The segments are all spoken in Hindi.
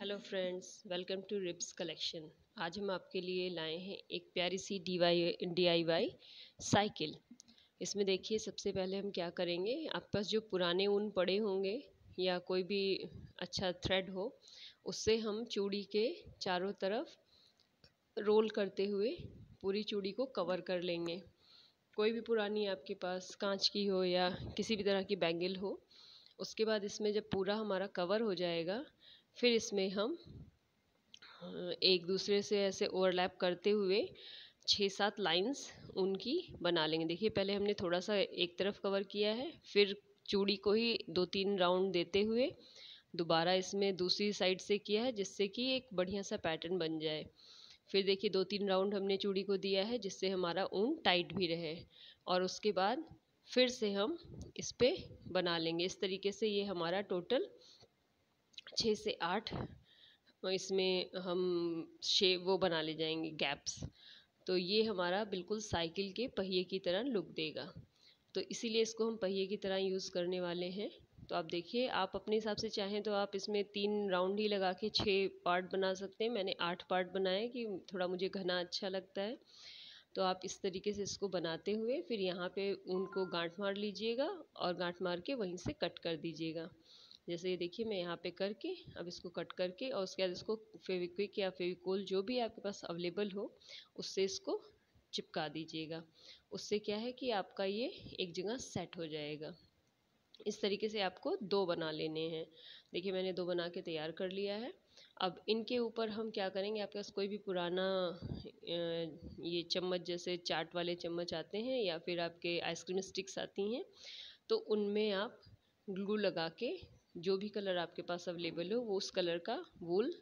hello friends welcome to Rips collection आज हम आपके लिए लाए हैं एक प्यारी सी डी वाई साइकिल इसमें देखिए सबसे पहले हम क्या करेंगे आपके पास जो पुराने ऊन पड़े होंगे या कोई भी अच्छा थ्रेड हो उससे हम चूड़ी के चारों तरफ रोल करते हुए पूरी चूड़ी को कवर कर लेंगे कोई भी पुरानी आपके पास कांच की हो या किसी भी तरह की बैंगल हो उसके बाद इसमें जब पूरा हमारा कवर हो जाएगा फिर इसमें हम एक दूसरे से ऐसे ओवरलैप करते हुए छः सात लाइंस उनकी बना लेंगे देखिए पहले हमने थोड़ा सा एक तरफ कवर किया है फिर चूड़ी को ही दो तीन राउंड देते हुए दोबारा इसमें दूसरी साइड से किया है जिससे कि एक बढ़िया सा पैटर्न बन जाए फिर देखिए दो तीन राउंड हमने चूड़ी को दिया है जिससे हमारा ऊन टाइट भी रहे और उसके बाद फिर से हम इस पर बना लेंगे इस तरीके से ये हमारा टोटल छः से आठ इसमें हम शे वो बना ले जाएंगे गैप्स तो ये हमारा बिल्कुल साइकिल के पहिए की तरह लुक देगा तो इसीलिए इसको हम पहिए की तरह यूज़ करने वाले हैं तो आप देखिए आप अपने हिसाब से चाहें तो आप इसमें तीन राउंड ही लगा के छः पार्ट बना सकते हैं मैंने आठ पार्ट बनाए कि थोड़ा मुझे घना अच्छा लगता है तो आप इस तरीके से इसको बनाते हुए फिर यहाँ पे उनको गांठ मार लीजिएगा और गांठ मार के वहीं से कट कर दीजिएगा जैसे ये देखिए मैं यहाँ पे करके अब इसको कट करके और उसके बाद इसको फेविक्विक या फेविकोल जो भी आपके पास अवेलेबल हो उससे इसको चिपका दीजिएगा उससे क्या है कि आपका ये एक जगह सेट हो जाएगा इस तरीके से आपको दो बना लेने हैं देखिए मैंने दो बना के तैयार कर लिया है अब इनके ऊपर हम क्या करेंगे आपके पास कोई भी पुराना ये चम्मच जैसे चाट वाले चम्मच आते हैं या फिर आपके आइसक्रीम स्टिक्स आती हैं तो उनमें आप ग्लू लगा के जो भी कलर आपके पास अवेलेबल हो वो उस कलर का वूल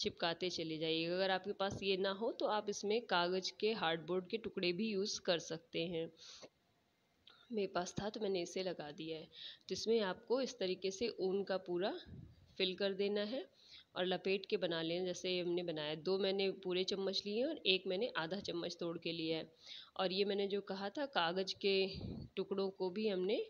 चिपकाते चले जाइए अगर आपके पास ये ना हो तो आप इसमें कागज़ के हार्डबोर्ड के टुकड़े भी यूज़ कर सकते हैं मेरे पास था तो मैंने इसे लगा दिया है तो इसमें आपको इस तरीके से ऊन का पूरा फिल कर देना है और लपेट के बना लेना जैसे हमने बनाया दो मैंने पूरे चम्मच लिए और एक मैंने आधा चम्मच तोड़ के लिया है और ये मैंने जो कहा था कागज़ के टुकड़ों को भी हमने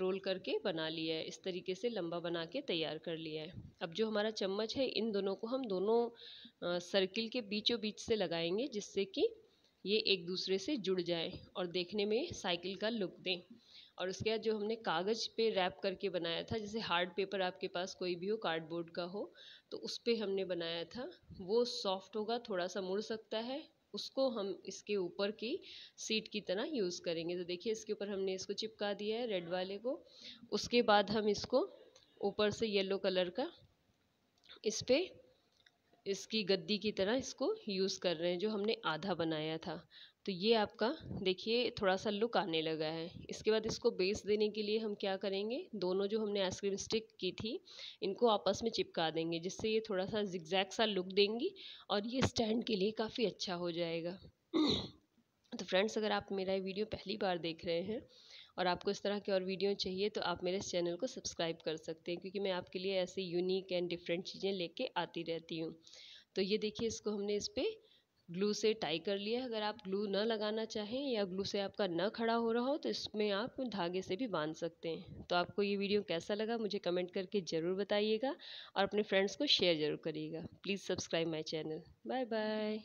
रोल करके बना लिया है इस तरीके से लंबा बना के तैयार कर लिया है अब जो हमारा चम्मच है इन दोनों को हम दोनों सर्किल के बीचों बीच से लगाएंगे जिससे कि ये एक दूसरे से जुड़ जाए और देखने में साइकिल का लुक दें और उसके बाद जो हमने कागज़ पे रैप करके बनाया था जैसे हार्ड पेपर आपके पास कोई भी हो कार्डबोर्ड का हो तो उस पर हमने बनाया था वो सॉफ्ट होगा थोड़ा सा मुड़ सकता है उसको हम इसके ऊपर की सीट की तरह यूज़ करेंगे तो देखिए इसके ऊपर हमने इसको चिपका दिया है रेड वाले को उसके बाद हम इसको ऊपर से येलो कलर का इस पर इसकी गद्दी की तरह इसको यूज़ कर रहे हैं जो हमने आधा बनाया था तो ये आपका देखिए थोड़ा सा लुक आने लगा है इसके बाद इसको बेस देने के लिए हम क्या करेंगे दोनों जो हमने आइसक्रीम स्टिक की थी इनको आपस में चिपका देंगे जिससे ये थोड़ा सा जिगजैग सा लुक देंगी और ये स्टैंड के लिए काफ़ी अच्छा हो जाएगा तो फ्रेंड्स अगर आप मेरा वीडियो पहली बार देख रहे हैं और आपको इस तरह की और वीडियो चाहिए तो आप मेरे इस चैनल को सब्सक्राइब कर सकते हैं क्योंकि मैं आपके लिए ऐसे यूनिक एंड डिफरेंट चीज़ें लेके आती रहती हूँ तो ये देखिए इसको हमने इस पर ग्लू से टाई कर लिया अगर आप ग्लू न लगाना चाहें या ग्लू से आपका न खड़ा हो रहा हो तो इसमें आप धागे से भी बांध सकते हैं तो आपको ये वीडियो कैसा लगा मुझे कमेंट करके ज़रूर बताइएगा और अपने फ्रेंड्स को शेयर ज़रूर करिएगा please subscribe my channel bye bye